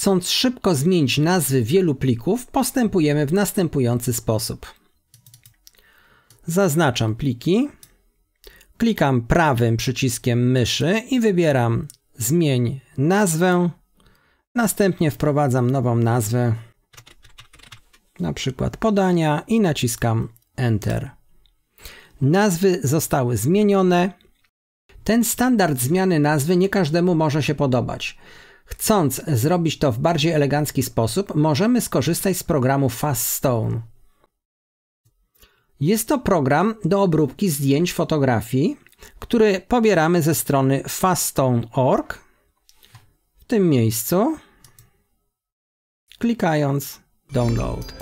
Chcąc szybko zmienić nazwy wielu plików, postępujemy w następujący sposób. Zaznaczam pliki, klikam prawym przyciskiem myszy i wybieram zmień nazwę, następnie wprowadzam nową nazwę, na przykład podania i naciskam Enter. Nazwy zostały zmienione. Ten standard zmiany nazwy nie każdemu może się podobać. Chcąc zrobić to w bardziej elegancki sposób, możemy skorzystać z programu Faststone. Jest to program do obróbki zdjęć fotografii, który pobieramy ze strony faststone.org w tym miejscu, klikając Download.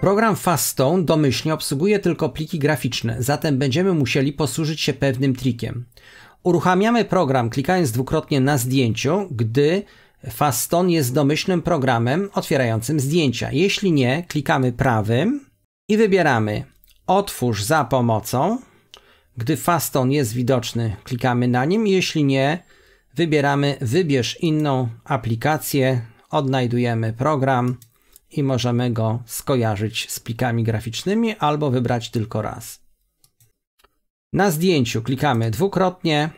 Program Faststone domyślnie obsługuje tylko pliki graficzne, zatem będziemy musieli posłużyć się pewnym trikiem. Uruchamiamy program klikając dwukrotnie na zdjęciu, gdy Faston jest domyślnym programem otwierającym zdjęcia. Jeśli nie, klikamy prawym i wybieramy Otwórz za pomocą. Gdy Faston jest widoczny, klikamy na nim. Jeśli nie, wybieramy Wybierz inną aplikację. Odnajdujemy program i możemy go skojarzyć z plikami graficznymi albo wybrać tylko raz. Na zdjęciu klikamy dwukrotnie.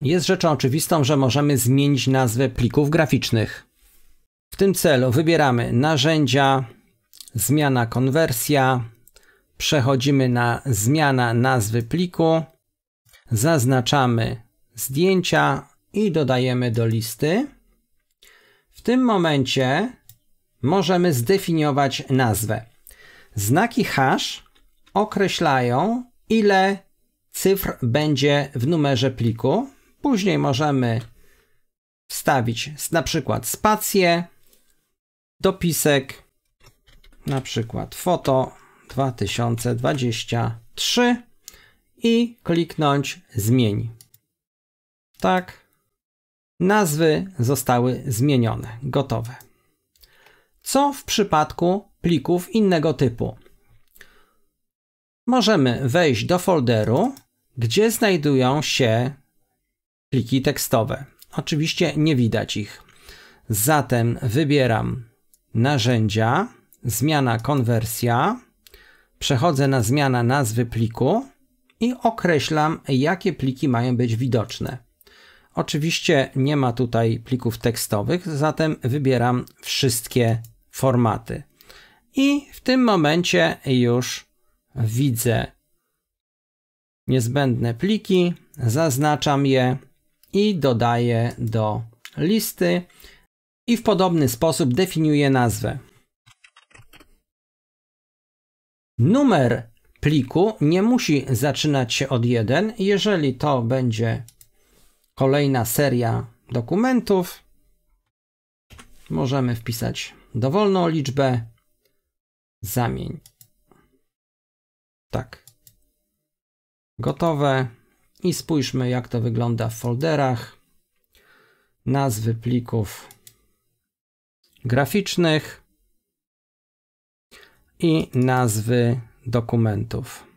Jest rzeczą oczywistą, że możemy zmienić nazwę plików graficznych. W tym celu wybieramy narzędzia, zmiana konwersja, przechodzimy na zmiana nazwy pliku, zaznaczamy zdjęcia i dodajemy do listy. W tym momencie możemy zdefiniować nazwę. Znaki hash określają ile cyfr będzie w numerze pliku. Później możemy wstawić na przykład spację, dopisek, na przykład foto 2023 i kliknąć zmień. Tak, nazwy zostały zmienione, gotowe. Co w przypadku plików innego typu? możemy wejść do folderu, gdzie znajdują się pliki tekstowe. Oczywiście nie widać ich. Zatem wybieram narzędzia, zmiana konwersja, przechodzę na zmiana nazwy pliku i określam, jakie pliki mają być widoczne. Oczywiście nie ma tutaj plików tekstowych, zatem wybieram wszystkie formaty. I w tym momencie już widzę niezbędne pliki, zaznaczam je i dodaję do listy i w podobny sposób definiuję nazwę. Numer pliku nie musi zaczynać się od 1. Jeżeli to będzie kolejna seria dokumentów, możemy wpisać dowolną liczbę, zamień tak. Gotowe. I spójrzmy, jak to wygląda w folderach. Nazwy plików graficznych i nazwy dokumentów.